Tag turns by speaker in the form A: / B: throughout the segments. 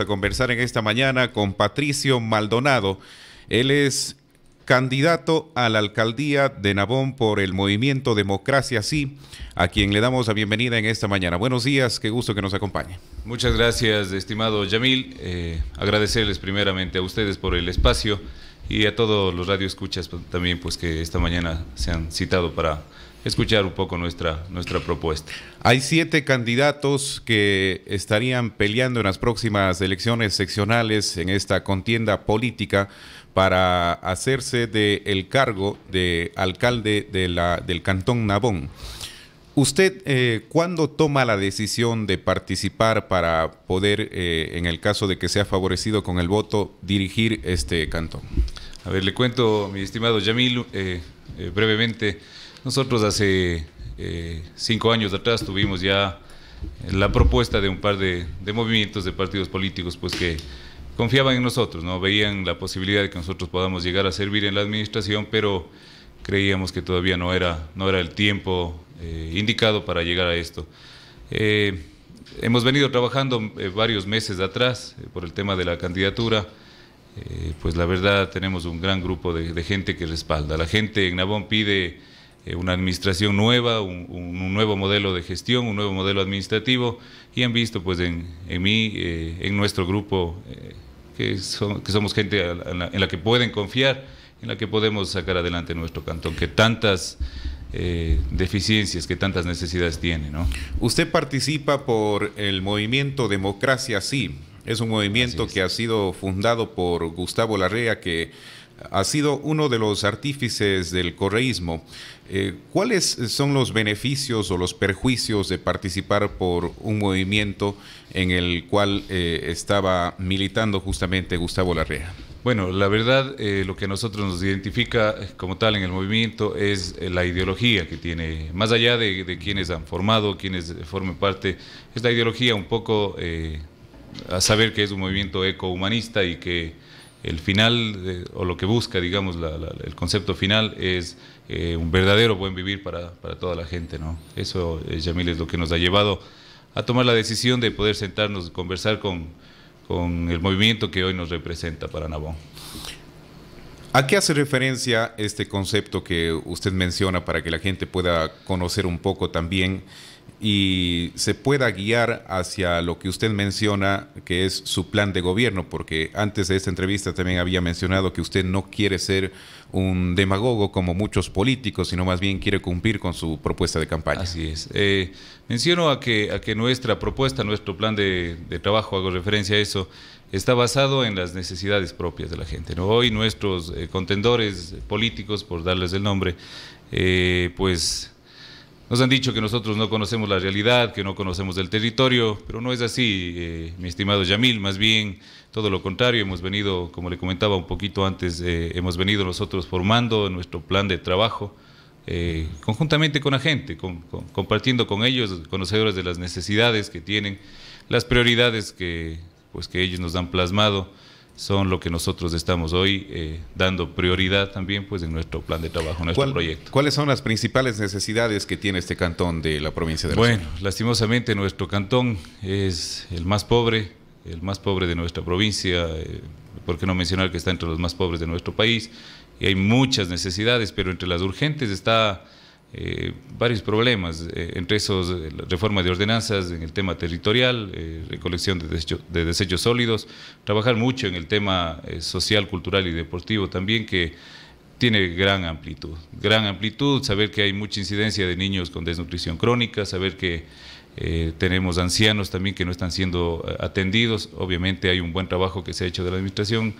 A: a conversar en esta mañana con Patricio Maldonado. Él es candidato a la alcaldía de Nabón por el movimiento Democracia Sí, a quien le damos la bienvenida en esta mañana. Buenos días, qué gusto que nos acompañe.
B: Muchas gracias, estimado Yamil. Eh, agradecerles primeramente a ustedes por el espacio y a todos los radioescuchas pues, también, pues que esta mañana se han citado para escuchar un poco nuestra, nuestra
A: propuesta. Hay siete candidatos que estarían peleando en las próximas elecciones seccionales en esta contienda política para hacerse del cargo de alcalde de la, del Cantón Nabón. ¿Usted eh, cuándo toma la decisión de participar para poder, eh, en el caso de que sea favorecido con el voto, dirigir este cantón? A ver, le cuento, mi
B: estimado Yamil, eh, brevemente. Nosotros hace eh, cinco años atrás tuvimos ya la propuesta de un par de, movimientos de partidos políticos pues que confiaban en nosotros, ¿no? veían la posibilidad de que nosotros podamos llegar a servir en la administración, pero creíamos que todavía no era, no era el tiempo eh, indicado para llegar a esto. Eh, hemos venido trabajando varios meses atrás por el tema de la candidatura, pues la verdad tenemos un gran grupo de, gente que respalda. La gente en Navón pide eh, una administración nueva, un, nuevo modelo de gestión, un nuevo modelo administrativo y han visto pues en, en mí, eh, en nuestro grupo, eh, que, son, que, somos gente en la, que pueden confiar, en la que podemos sacar adelante nuestro cantón, que tantas deficiencias, que tantas necesidades
A: tiene. ¿no? Usted participa por el movimiento Democracia Sí, es un movimiento que ha sido fundado por Gustavo Larrea que ha sido uno de los artífices del correísmo. Eh, ¿Cuáles son los beneficios o los perjuicios de participar por un movimiento en el cual eh, estaba militando justamente Gustavo Larrea? Bueno, la verdad, eh, lo que a nosotros nos identifica
B: como tal en el movimiento es la ideología que tiene, más allá de, de quienes han formado, quienes formen parte, es la ideología un poco a saber que es un movimiento eco-humanista y que el final, o lo que busca, digamos, el concepto final es eh, un verdadero buen vivir para, toda la gente, ¿no? Eso, eh, Yamil, es lo que nos ha llevado a tomar la decisión de poder sentarnos, y conversar con,
A: con el movimiento que hoy nos representa para Nabón. ¿A qué hace referencia este concepto que usted menciona para que la gente pueda conocer un poco también y se pueda guiar hacia lo que usted menciona que es su plan de gobierno, porque antes de esta entrevista también había mencionado que usted no quiere ser un demagogo como muchos políticos, sino más bien quiere cumplir con su propuesta de campaña. Así es.
B: Eh, menciono a que, nuestra propuesta, nuestro plan de, trabajo, hago referencia a eso, está basado en las necesidades propias de la gente. Hoy nuestros eh, contendores políticos, por darles el nombre, eh, pues nos han dicho que nosotros no conocemos la realidad, que no conocemos el territorio, pero no es así, eh, mi estimado Yamil, más bien todo lo contrario, hemos venido, como le comentaba un poquito antes, eh, hemos venido nosotros formando nuestro plan de trabajo eh, conjuntamente con la gente, compartiendo con ellos, conocedores de las necesidades que tienen, las prioridades que, pues, que ellos nos han plasmado son lo que nosotros estamos hoy eh, dando prioridad también pues en nuestro plan de trabajo, en nuestro proyecto. ¿Cuáles son las principales necesidades que tiene este cantón de la provincia de Bueno, lastimosamente nuestro cantón es el más pobre, el más pobre de nuestra provincia, eh, por qué no mencionar que está entre los más pobres de nuestro país, y hay muchas necesidades, pero entre las urgentes está eh, varios problemas, eh, entre esos eh, la reforma de ordenanzas en el tema territorial, recolección de, de, desechos sólidos, trabajar mucho en el tema social, cultural y deportivo también que tiene gran amplitud, gran amplitud, saber que hay mucha incidencia de niños con desnutrición crónica, saber que eh, tenemos ancianos también que no están siendo eh, atendidos. Obviamente hay un buen trabajo que se ha hecho de la administración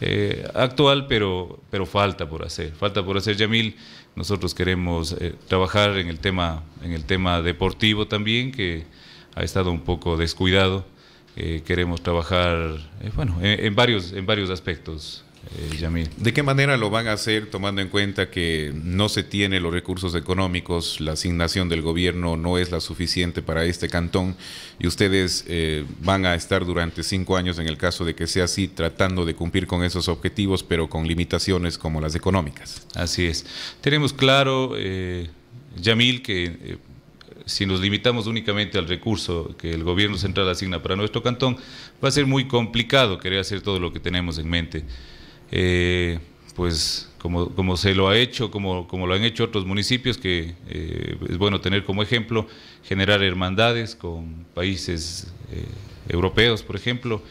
B: eh, actual, pero, pero falta por hacer. Falta por hacer, Yamil. Nosotros queremos trabajar en el, tema, en el tema deportivo también, que ha estado un poco descuidado. queremos trabajar
A: bueno, en, varios, en varios aspectos. Eh, Yamil. ¿De qué manera lo van a hacer tomando en cuenta que no se tiene los recursos económicos, la asignación del gobierno no es la suficiente para este cantón y ustedes eh, van a estar durante cinco años, en el caso de que sea así, tratando de cumplir con esos objetivos, pero con limitaciones como las económicas? Así es.
B: Tenemos claro, eh, Yamil, que si nos limitamos únicamente al recurso que el gobierno central asigna para nuestro cantón, va a ser muy complicado querer hacer todo lo que tenemos en mente. Eh, pues como, como, se lo ha hecho, como, como, lo han hecho otros municipios, que eh, es bueno tener como ejemplo, generar hermandades con países eh, europeos, por ejemplo,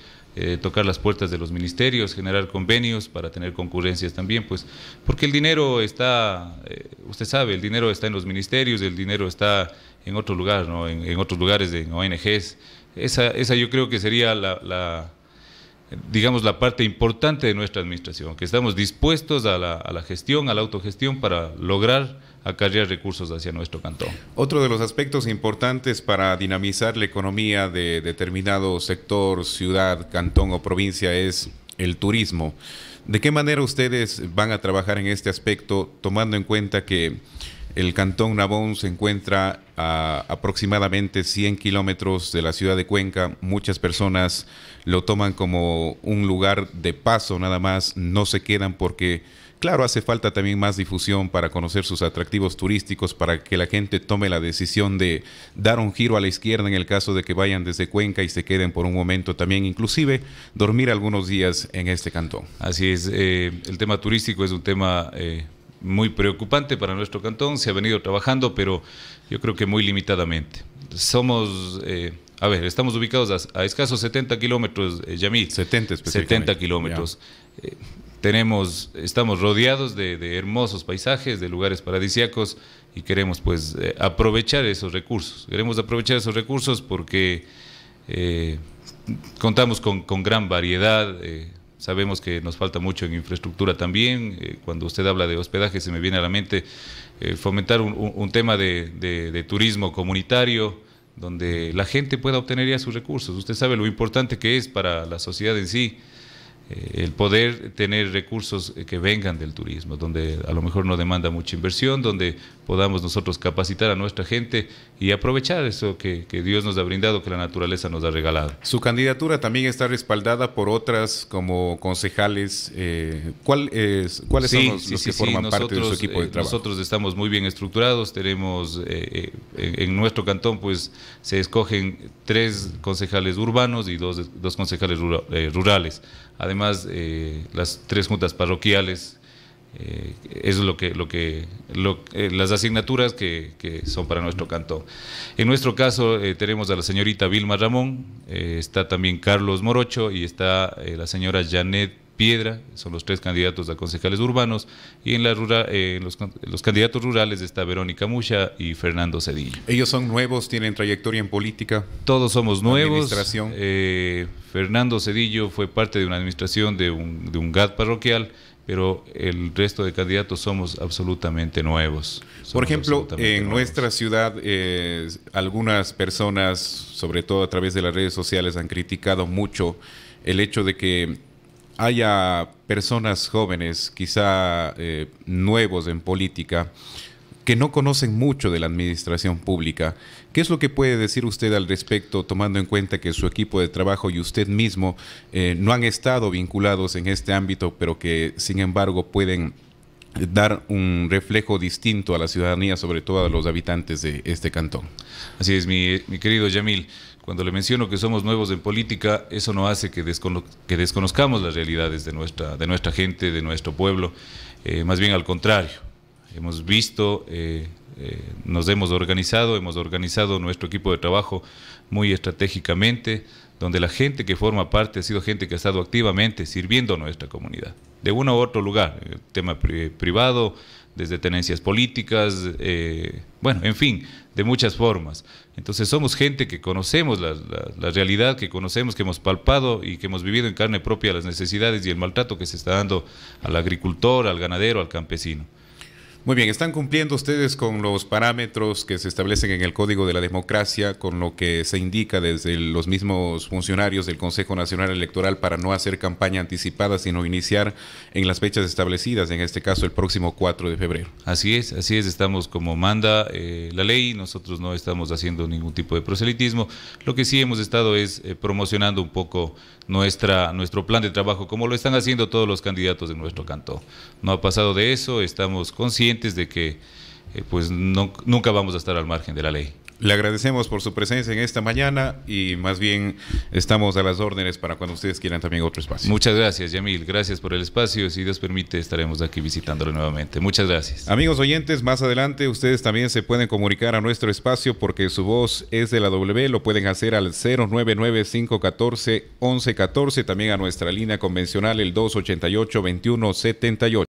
B: tocar las puertas de los ministerios, generar convenios para tener concurrencias también, pues, porque el dinero está, usted sabe, el dinero está en los ministerios, el dinero está en otro lugar, ¿no? en, otros lugares en ONGs. Esa, esa yo creo que sería la, digamos, la parte importante de nuestra administración, que estamos dispuestos a la, gestión, a la autogestión para lograr acarrear recursos hacia nuestro cantón.
A: Otro de los aspectos importantes para dinamizar la economía de determinado sector, ciudad, cantón o provincia es el turismo. ¿De qué manera ustedes van a trabajar en este aspecto, tomando en cuenta que el cantón Nabón se encuentra a aproximadamente 100 kilómetros de la ciudad de Cuenca. Muchas personas lo toman como un lugar de paso nada más, no se quedan porque Claro, hace falta también más difusión para conocer sus atractivos turísticos, para que la gente tome la decisión de dar un giro a la izquierda en el caso de que vayan desde Cuenca y se queden por un momento también, inclusive dormir algunos días en este cantón. Así es, eh, el tema turístico es un tema
B: eh, muy preocupante para nuestro cantón, se ha venido trabajando, pero yo creo que muy limitadamente. Somos... Eh, a ver, estamos ubicados a, escasos 70 kilómetros, eh, Yamil. 70 específicamente. 70 kilómetros tenemos, estamos rodeados de, hermosos paisajes, de lugares paradisíacos y queremos pues eh, aprovechar esos recursos. Queremos aprovechar esos recursos porque eh, contamos con, gran variedad. Eh, sabemos que nos falta mucho en infraestructura también. cuando usted habla de hospedaje se me viene a la mente fomentar un, tema de, turismo comunitario donde la gente pueda obtener ya sus recursos. Usted sabe lo importante que es para la sociedad en sí eh, el poder tener recursos que vengan del turismo, donde a lo mejor no demanda mucha inversión, donde podamos nosotros capacitar a nuestra gente y
A: aprovechar eso que, que, Dios nos ha brindado, que la naturaleza nos ha regalado. Su candidatura también está respaldada por otras como concejales. Eh, ¿cuál es, ¿Cuáles son los, que forman parte de su equipo de eh, trabajo?
B: Nosotros estamos muy bien estructurados, tenemos en, nuestro cantón pues se escogen tres concejales urbanos y dos, dos concejales rurales. Además, además eh, las tres juntas parroquiales, eh, es lo que, lo que lo, eh, las asignaturas que, son para nuestro canto. En nuestro caso tenemos a la señorita Vilma Ramón, está también Carlos Morocho y está la señora Janet Piedra, son los tres candidatos a concejales urbanos, y en, la eh, los, candidatos rurales está Verónica Mucha y Fernando Cedillo.
A: ¿Ellos son nuevos,
B: tienen trayectoria en política? Todos somos nuevos. Administración. Eh, Fernando Cedillo fue parte de una administración de un, de GAD parroquial, pero el resto de candidatos
A: somos absolutamente nuevos. Por ejemplo, en nuestra ciudad eh, algunas personas, sobre todo a través de las redes sociales, han criticado mucho el hecho de que haya personas jóvenes, quizá eh, nuevos en política, que no conocen mucho de la administración pública. ¿Qué es lo que puede decir usted al respecto, tomando en cuenta que su equipo de trabajo y usted mismo eh, no han estado vinculados en este ámbito, pero que sin embargo pueden dar un reflejo distinto a la ciudadanía, sobre todo a los habitantes de este cantón? Así es, mi, mi querido Yamil. Cuando le menciono que somos nuevos en política, eso no hace que,
B: desconozcamos las realidades de nuestra, de nuestra gente, de nuestro pueblo, eh, más bien al contrario hemos visto, eh, eh, nos hemos organizado, hemos organizado nuestro equipo de trabajo muy estratégicamente, donde la gente que forma parte ha sido gente que ha estado activamente sirviendo a nuestra comunidad, de uno u otro lugar, eh, tema privado, desde tenencias políticas, bueno, en fin, de muchas formas. Entonces somos gente que conocemos la, realidad, que conocemos, que hemos palpado y que hemos vivido en carne propia las necesidades y el maltrato que se está dando al agricultor, al ganadero, al campesino.
A: Muy bien, ¿están cumpliendo ustedes con los parámetros que se establecen en el Código de la Democracia, con lo que se indica desde los mismos funcionarios del Consejo Nacional Electoral para no hacer campaña anticipada, sino iniciar en las fechas establecidas, en este caso el próximo 4 de febrero? Así es, así es, estamos como manda eh, la ley, nosotros no estamos haciendo
B: ningún tipo de proselitismo, lo que sí hemos estado es eh, promocionando un poco nuestra, nuestro plan de trabajo, como lo están haciendo todos los candidatos de nuestro cantón. No ha pasado de eso,
A: estamos conscientes de que eh, pues nunca vamos a estar al margen de la ley. Le agradecemos por su presencia en esta mañana y más bien estamos a las órdenes para cuando ustedes quieran también otro espacio. Muchas gracias, Yamil. Gracias por el espacio. Si Dios permite, estaremos aquí visitándolo nuevamente. Muchas gracias. Amigos oyentes, más adelante ustedes también se pueden comunicar a nuestro espacio porque su voz es de la W. Lo pueden hacer al 099-514-1114, también a nuestra línea convencional el 288-2178.